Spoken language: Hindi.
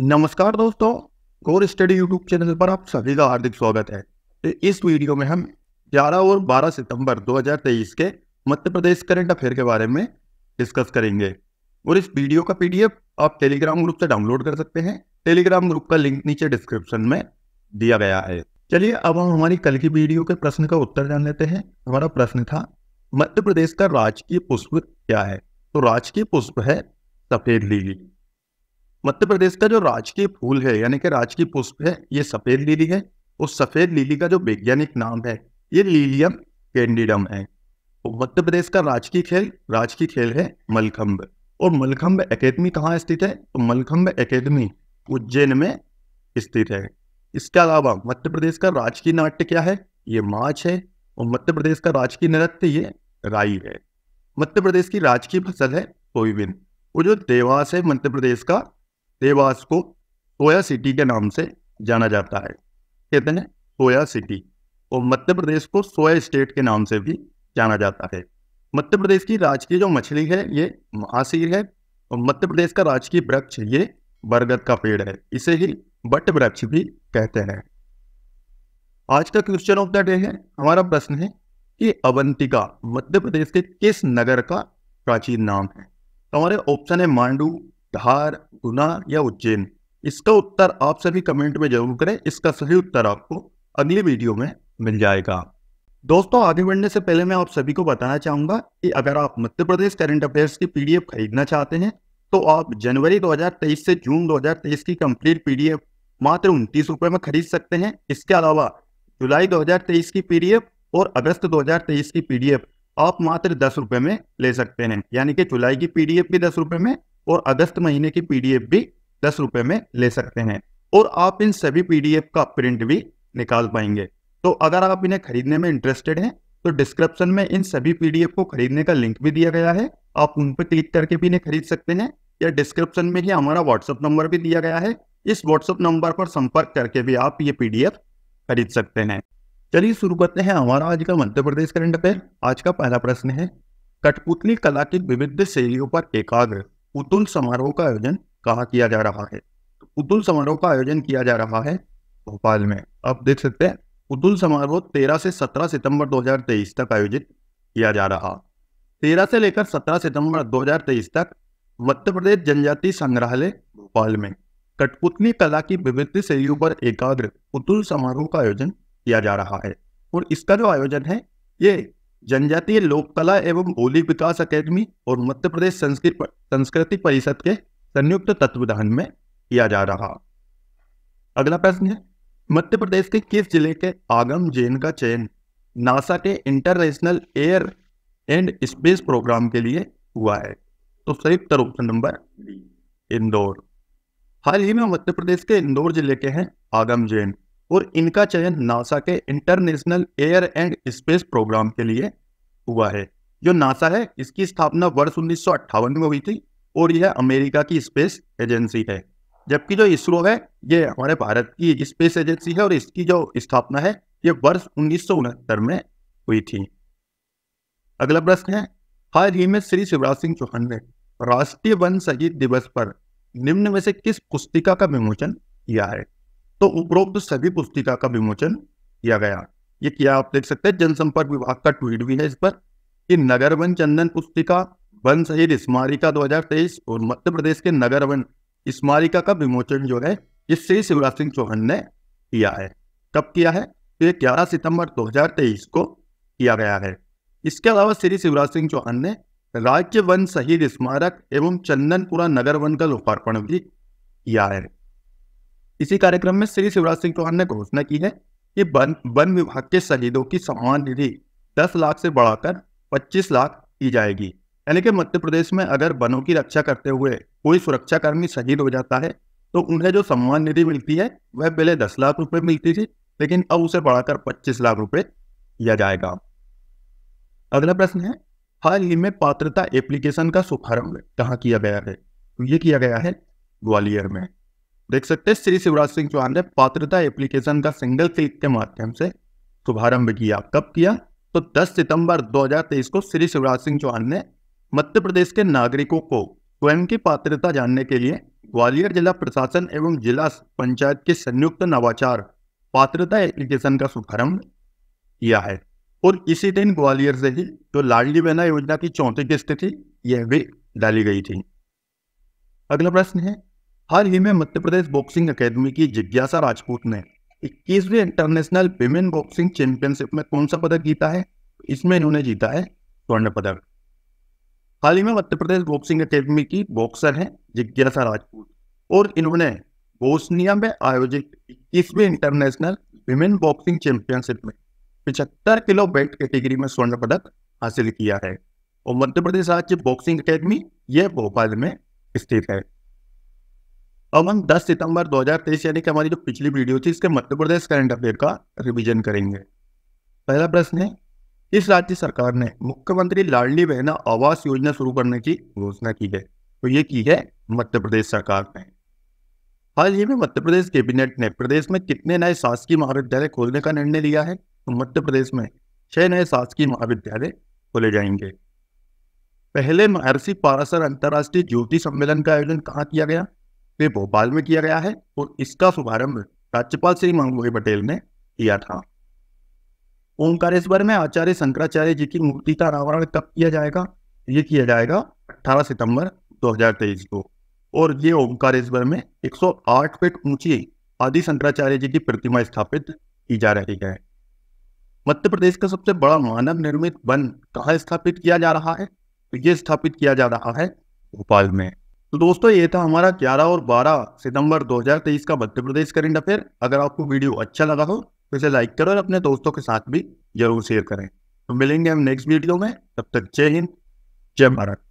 नमस्कार दोस्तों गोर स्टडी यूट्यूब चैनल पर आप सभी का हार्दिक स्वागत है तो इस वीडियो में हम 11 और 12 सितंबर 2023 के मध्य प्रदेश करंट अफेयर के बारे में डिस्कस करेंगे और इस वीडियो का पीडीएफ आप टेलीग्राम ग्रुप से डाउनलोड कर सकते हैं टेलीग्राम ग्रुप का लिंक नीचे डिस्क्रिप्शन में दिया गया है चलिए अब हम हमारी कल की वीडियो के प्रश्न का उत्तर जान लेते हैं हमारा प्रश्न था मध्य प्रदेश का राजकीय पुष्प क्या है तो राजकीय पुष्प है सफेद लीली मध्य प्रदेश का जो राजकीय फूल है यानी कि राजकीय पुष्प है ये सफेद लीली है उस सफेद लीली का जो वैज्ञानिक नाम है ये लीलियम कैंडिडम है मध्य प्रदेश का राजकीय खेल राजकीय खेल है मलखम्ब और मलखम्ब एकेडमी कहाँ स्थित है तो मलखम्ब एकेडमी उज्जैन में स्थित है इसके अलावा मध्य प्रदेश का राजकीय नाट्य क्या है ये माछ है और मध्य प्रदेश का राजकीय नृत्य ये राई है मध्य प्रदेश की राजकीय फसल है सोयाबीन और जो देवास है मध्य प्रदेश का देवास को सोया सिटी के नाम से जाना जाता है कहते हैं सोया सिटी और मध्य प्रदेश को सोया स्टेट के नाम से भी जाना जाता है मध्य प्रदेश की राजकीय जो मछली है ये महासीर है और मध्य प्रदेश का राजकीय वृक्ष ये बरगद का पेड़ है इसे ही बट वृक्ष भी कहते हैं आज का क्वेश्चन ऑफ द डे है हमारा प्रश्न है कि अवंतिका मध्य प्रदेश के किस नगर का प्राचीन नाम है तो हमारे ऑप्शन है मांडू धार गुना या उज्जैन इसका उत्तर आप सभी कमेंट में जरूर करें इसका सही उत्तर आपको अगली वीडियो में मिल जाएगा दोस्तों आगे बढ़ने से पहले मैं आप सभी को बताना चाहूंगा कि अगर आप मध्य प्रदेश करंट अफेयर्स की पीडीएफ खरीदना चाहते हैं तो आप जनवरी 2023 से जून 2023 की कंप्लीट पीडीएफ मात्र उनतीस रुपए में खरीद सकते हैं इसके अलावा जुलाई 2023 की पीडीएफ और अगस्त 2023 की पीडीएफ आप मात्र दस रुपए में ले सकते हैं यानी कि जुलाई की पीडीएफ भी दस रुपए में और अगस्त महीने की पीडीएफ भी दस रुपए में ले सकते हैं और आप इन सभी पीडीएफ का प्रिंट भी निकाल पाएंगे तो अगर आप इन्हें खरीदने में इंटरेस्टेड हैं तो डिस्क्रिप्शन में इन सभी पीडीएफ को खरीदने का लिंक भी दिया गया है आप उन पर क्लिक करके भी इन्हें खरीद सकते हैं या डिस्क्रिप्शन में ही हमारा व्हाट्सअप नंबर भी दिया गया है इस व्हाट्सअप नंबर पर संपर्क करके भी आप ये पीडीएफ खरीद सकते हैं चलिए शुरू करते हैं हमारा आज का मध्य प्रदेश करंट अफेयर आज का पहला प्रश्न है कठपुतली कला की विविध शैलियों पर एकाग्र पुतुल समारोह का आयोजन कहाँ किया जा रहा है तो पुतुल समारोह का आयोजन किया जा रहा है भोपाल में आप देख सकते हैं पुतुल समारोह 13 से 17 सितंबर 2023 तक आयोजित किया जा रहा 13 से लेकर 17 सितंबर 2023 तक मध्य प्रदेश जनजाति संग्रहालय भोपाल में कठपुतली कला की विविध शैलियों पर एकाग्र पुतुल समारोह का आयोजन किया जा रहा है और इसका जो आयोजन है ये जनजातीय लोक कला एवं बोली विकास अकेदमी और मध्य प्रदेश संस्कृति परिषद के संयुक्त तत्वधान में किया जा रहा अगला प्रश्न है मध्य प्रदेश के किस जिले के आगम जैन का चयन नासा के international air and space programme के लिए हुआ है तो संयुक्त ऑप्शन नंबर इंदौर हाल ही में मध्य प्रदेश के इंदौर जिले के हैं आगम जैन और इनका चयन नासा के international air and space programme के लिए हुआ है जो नासा है इसकी स्थापना वर्ष उन्नीस में हुई थी और यह अमेरिका की स्पेस एजेंसी है जबकि जो इसरो है ये हमारे भारत की स्पेस एजेंसी है और इसकी जो स्थापना है ये वर्ष उन्नीस में हुई थी अगला प्रश्न है हाल ही में श्री शिवराज सिंह चौहान ने राष्ट्रीय वन शहीद दिवस पर निम्न में से किस पुस्तिका का विमोचन किया है तो उपरोक्त सभी पुस्तिका का विमोचन किया गया ये किया आप देख सकते हैं जनसंपर्क विभाग का ट्वीट भी है इस पर कि नगर वन चंदन पुस्तिका वन शहीद स्मारिका दो और मध्य प्रदेश के नगर वन स्मारिका का विमोचन जो है इससे शिवराज सिंह चौहान ने किया है कब किया है तो ये ग्यारह सितंबर 2023 को किया गया है इसके अलावा श्री शिवराज सिंह चौहान ने राज्य वन शहीद स्मारक एवं चंदनपुरा नगर वन का लोकार्पण भी किया है इसी कार्यक्रम में श्री शिवराज सिंह चौहान ने घोषणा की है कि वन वन विभाग के शहीदों की सम्मान निधि दस लाख से बढ़ाकर पच्चीस लाख की जाएगी यानी कि मध्य प्रदेश में अगर वनों की रक्षा करते हुए कोई सुरक्षाकर्मी शहीद हो जाता है तो उन्हें जो सम्मान निधि मिलती है वह पहले दस लाख रुपए मिलती थी लेकिन अब उसे बढ़ाकर पच्चीस लाख रुपए किया जाएगा अगला प्रश्न है हाल ही में पात्रता एप्लीकेशन का शुभारंभ कहाँ किया गया है तो ये किया गया है ग्वालियर में देख सकते हैं श्री शिवराज सिंह चौहान ने पात्रता एप्लीकेशन का सिंगल क्लिक के माध्यम से शुभारंभ किया कब किया तो 10 सितंबर 2023 को श्री शिवराज सिंह चौहान ने मध्य प्रदेश के नागरिकों को स्वयं की पात्रता जानने के लिए ग्वालियर जिला प्रशासन एवं जिला पंचायत के संयुक्त नवाचार पात्रता एप्लीकेशन का शुभारंभ किया है और इसी दिन ग्वालियर से ही जो लाडली बहना योजना की चौथी किस्त थी यह भी डाली गई थी अगला प्रश्न है हाल ही में मध्य प्रदेश बॉक्सिंग अकेदमी की जिज्ञासा राजपूत ने इक्कीसवीं इंटरनेशनल विमेन बॉक्सिंग चैंपियनशिप में कौन सा पदक जीता है इसमें इन्होंने जीता है स्वर्ण पदक हाल ही में मध्य प्रदेश बॉक्सिंग अकेदमी की बॉक्सर हैं जिज्ञासा राजपूत और इन्होंने बोस्निया में आयोजित इक्कीसवीं इंटरनेशनल विमेन बॉक्सिंग चैंपियनशिप में पिछहत्तर किलो बेल्ट कैटेगरी में स्वर्ण पदक हासिल किया है और मध्य प्रदेश राज्य बॉक्सिंग अकेदमी यह भोपाल में स्थित है अब हम 10 सितंबर 2023 यानी कि हमारी जो पिछली वीडियो थी इसके मध्य प्रदेश करंट अफेयर का रिवीजन करेंगे पहला प्रश्न है इस राज्य सरकार ने मुख्यमंत्री लाडली बहना आवास योजना शुरू करने की घोषणा की है तो ये की है मध्य प्रदेश सरकार ने हाल ही में मध्य प्रदेश कैबिनेट ने प्रदेश में कितने नए शासकीय महाविद्यालय खोलने का निर्णय लिया है तो मध्य प्रदेश में छह नए शासकीय महाविद्यालय खोले जाएंगे पहले महर्षि पारासर अंतर्राष्ट्रीय ज्योति सम्मेलन का आयोजन कहाँ किया गया वे भोपाल में किया गया है और इसका शुभारंभ राज्यपाल श्री महामोही पटेल ने किया था ओंकारेश्वर में आचार्य शंकराचार्य जी की मूर्ति का अनावरण कब किया जाएगा ये किया जाएगा 18 सितंबर 2023 को और ये ओंकारेश्वर में 108 फीट ऊंची आदि शंकराचार्य जी की प्रतिमा स्थापित की जा रही है मध्य प्रदेश का सबसे बड़ा मानव निर्मित वन कहाँ स्थापित किया जा रहा है तो ये स्थापित किया जा रहा है भोपाल में तो दोस्तों ये था हमारा 11 और 12 सितंबर 2023 का मध्य प्रदेश करेंट अफेयर अगर आपको वीडियो अच्छा लगा हो तो इसे लाइक करो और अपने दोस्तों के साथ भी जरूर शेयर करें तो मिलेंगे हम नेक्स्ट वीडियो में तब तक जय हिंद जय भारत